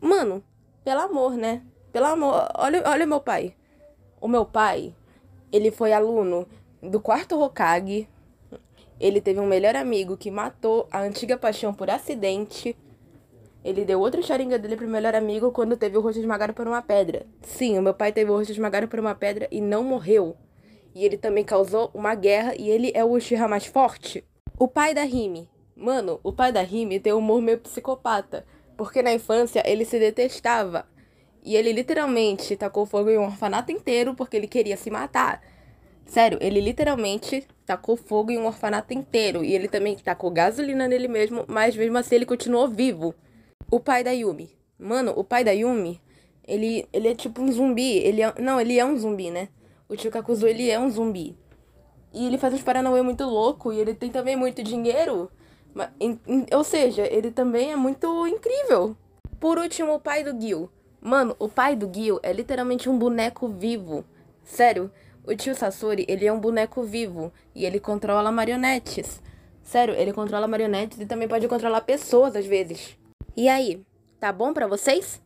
Mano, pelo amor, né? Pelo amor, olha, olha meu pai. O meu pai, ele foi aluno do quarto Hokage. Ele teve um melhor amigo que matou a antiga paixão por acidente. Ele deu outro charinga dele pro melhor amigo quando teve o rosto esmagado por uma pedra. Sim, o meu pai teve o rosto esmagado por uma pedra e não morreu. E ele também causou uma guerra e ele é o Uchiha mais forte. O pai da Rime. Mano, o pai da Rime tem um humor meio psicopata porque na infância ele se detestava e ele literalmente tacou fogo em um orfanato inteiro porque ele queria se matar. Sério, ele literalmente tacou fogo em um orfanato inteiro e ele também tacou gasolina nele mesmo, mas mesmo assim ele continuou vivo. O pai da Yumi. Mano, o pai da Yumi, ele, ele é tipo um zumbi. Ele é, não, ele é um zumbi, né? O tio Kakuzu, ele é um zumbi. E ele faz uns paranauê muito louco e ele tem também muito dinheiro. Mas, em, em, ou seja, ele também é muito incrível. Por último, o pai do Gil. Mano, o pai do Gil é literalmente um boneco vivo. Sério, o tio Sasori, ele é um boneco vivo e ele controla marionetes. Sério, ele controla marionetes e também pode controlar pessoas às vezes. E aí, tá bom para vocês?